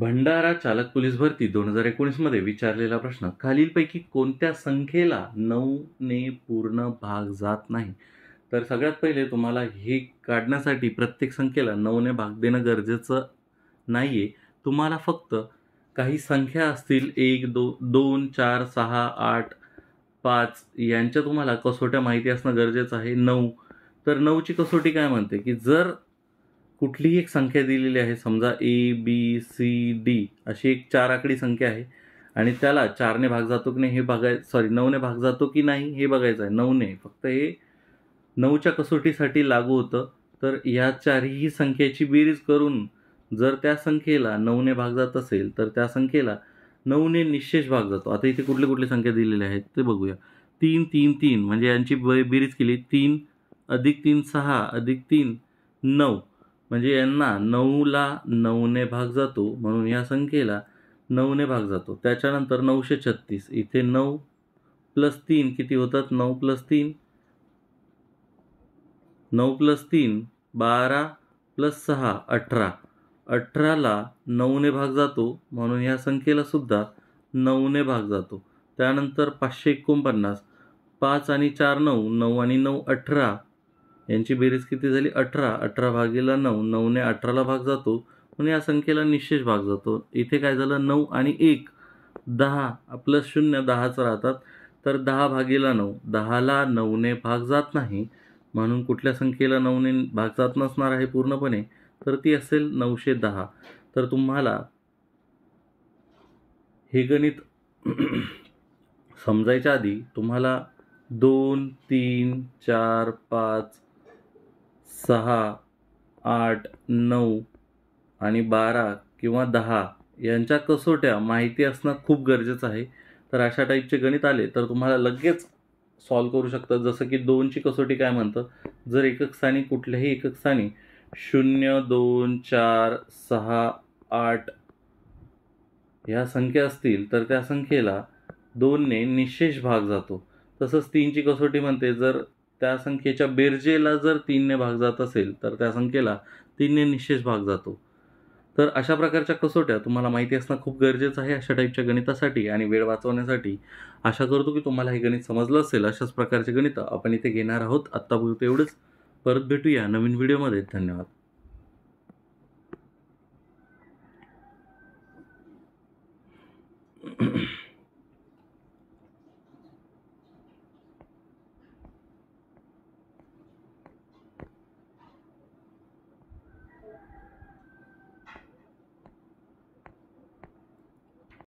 भंडारा चालक पोलीस भरती दोन हजार एकोणीसमध्ये विचारलेला प्रश्न खालीलपैकी कोणत्या संख्येला नऊने पूर्ण भाग जात नाही तर सगळ्यात पहिले तुम्हाला हे काढण्यासाठी प्रत्येक संख्येला नऊने भाग देणं गरजेचं नाही आहे तुम्हाला फक्त काही संख्या असतील एक दो दोन चार सहा आठ पाच यांच्या तुम्हाला कसोट्या माहिती असणं गरजेचं आहे नऊ तर नऊची कसोटी काय म्हणते की जर कुठलीही एक संख्या दिलेली आहे समजा ए बी सी डी अशी एक चार आकडी संख्या आहे आणि त्याला चारने भाग जातो की नाही हे बघाय सॉरी नऊने भाग जातो की नाही हे बघायचं आहे नऊने फक्त हे नऊच्या कसोटीसाठी लागू होतं तर या चारही संख्येची बेरीज करून जर त्या संख्येला नऊने भाग जात असेल तर त्या संख्येला नऊने निशेष भाग जातो आता इथे कुठली कुठली संख्या दिलेल्या आहेत ते बघूया तीन तीन तीन म्हणजे यांची बेरीज केली तीन अधिक तीन सहा अधिक तीन नऊ म्हणजे यांना नऊला नऊने भाग जातो म्हणून या संख्येला नऊने भाग जातो त्याच्यानंतर नऊशे छत्तीस इथे नऊ प्लस तीन किती होतात नऊ प्लस तीन नऊ प्लस तीन बारा प्लस सहा अठरा अठराला नऊने भाग जातो म्हणून ह्या संख्येला सुद्धा नऊने भाग जातो त्यानंतर पाचशे एकोणपन्नास पाच आणि चार नऊ नऊ आणि नऊ अठरा यांची बेरीज किती झाली अठरा अठरा भागीला नऊ नऊने अठराला भाग जातो म्हणून या संख्येला निशेष भाग जातो इथे काय झालं नऊ आणि एक दहा प्लस शून्य दहाच राहतात तर दहा भागीला नऊ दहाला नऊने भाग जात नाही म्हणून कुठल्या संख्येला नऊने भाग जात नसणार आहे पूर्णपणे तर ती असेल नऊशे दहा तर तुम्हाला हे गणित समजायच्या आधी तुम्हाला दोन तीन चार पाच सहा आठ नऊ आणि बारा किंवा दहा यांच्या कसोट्या माहिती असणं खूप गरजेचं आहे तर अशा टाईपचे गणित आले तर तुम्हाला लगेच सॉल्व करू शकतात जसं की दोनची कसोटी काय म्हणतं जर एकक स्थानी कुठल्याही एकक स्थानी शून्य दोन चार सहा आठ ह्या संख्या असतील तर त्या संख्येला दोनने निशेष भाग जातो तसंच तीनची कसोटी म्हणते जर त्या संख्येच्या बेरजेला जर तीनने भाग जात असेल तर त्या संख्येला तीनने निशेष भाग जातो तर अशा प्रकारच्या कसोट्या तुम्हाला माहिती असणं खूप गरजेचं आहे अशा टाईपच्या गणितासाठी आणि वेळ वाचवण्यासाठी आशा करतो की तुम्हाला हे गणित समजलं असेल अशाच प्रकारचे गणित आपण इथे घेणार आहोत आत्तापुरतं एवढंच परत भेटूया नवीन व्हिडिओमध्ये धन्यवाद